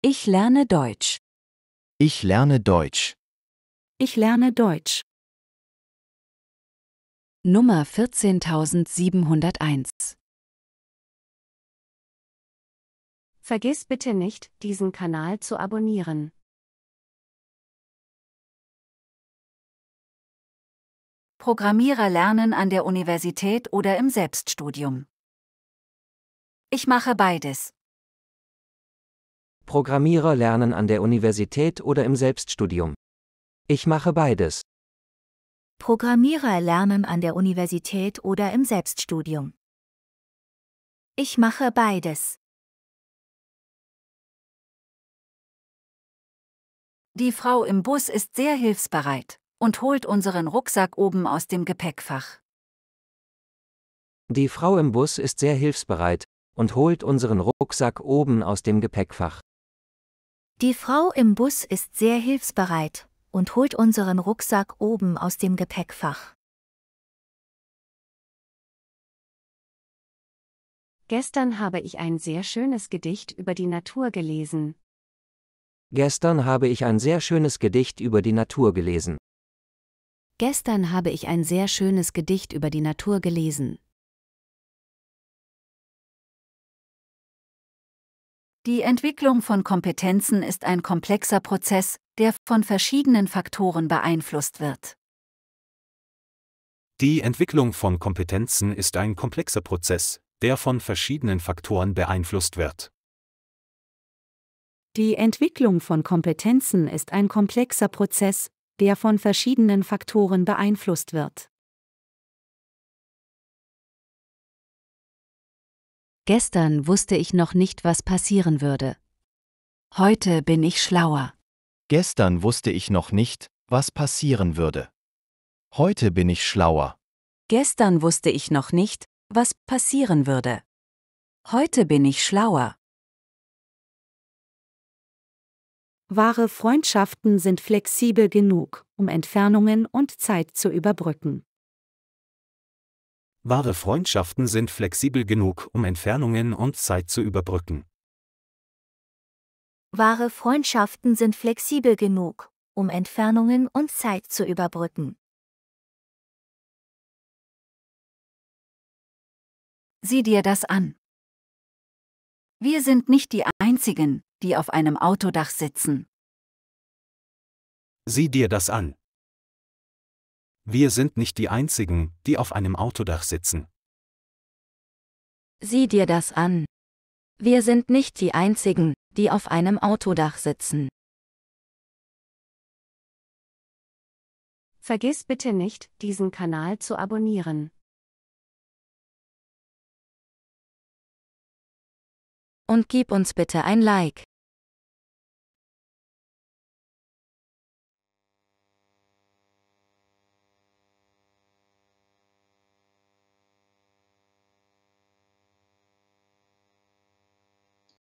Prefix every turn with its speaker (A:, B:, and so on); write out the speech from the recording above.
A: Ich lerne Deutsch. Ich lerne Deutsch. Ich lerne Deutsch. Nummer 14701 Vergiss bitte nicht, diesen Kanal zu abonnieren. Programmierer lernen an der Universität oder im Selbststudium. Ich mache beides.
B: Programmierer lernen an der Universität oder im Selbststudium. Ich mache beides.
A: Programmierer lernen an der Universität oder im Selbststudium. Ich mache beides. Die Frau im Bus ist sehr hilfsbereit und holt unseren Rucksack oben aus dem Gepäckfach.
B: Die Frau im Bus ist sehr hilfsbereit und holt unseren Rucksack oben aus dem Gepäckfach.
A: Die Frau im Bus ist sehr hilfsbereit und holt unseren Rucksack oben aus dem Gepäckfach. Gestern habe ich ein sehr schönes Gedicht über die Natur gelesen.
B: Gestern habe ich ein sehr schönes Gedicht über die Natur gelesen.
A: Gestern habe ich ein sehr schönes Gedicht über die Natur gelesen. Die Entwicklung von Kompetenzen ist ein komplexer Prozess, der von verschiedenen Faktoren beeinflusst wird.
B: Die Entwicklung von Kompetenzen ist ein komplexer Prozess, der von verschiedenen Faktoren beeinflusst wird.
A: Die Entwicklung von Kompetenzen ist ein komplexer Prozess, der von verschiedenen Faktoren beeinflusst wird. Gestern wusste ich noch nicht, was passieren würde. Heute bin ich schlauer.
B: Gestern wusste ich noch nicht, was passieren würde. Heute bin ich schlauer.
A: Gestern wusste ich noch nicht, was passieren würde. Heute bin ich schlauer. Wahre Freundschaften sind flexibel genug, um Entfernungen und Zeit zu überbrücken.
B: Wahre Freundschaften sind flexibel genug, um Entfernungen und Zeit zu überbrücken.
A: Wahre Freundschaften sind flexibel genug, um Entfernungen und Zeit zu überbrücken. Sieh dir das an. Wir sind nicht die Einzigen, die auf einem Autodach sitzen.
B: Sieh dir das an. Wir sind nicht die Einzigen, die auf einem Autodach sitzen.
A: Sieh dir das an. Wir sind nicht die Einzigen, die auf einem Autodach sitzen. Vergiss bitte nicht, diesen Kanal zu abonnieren. Und gib uns bitte ein Like.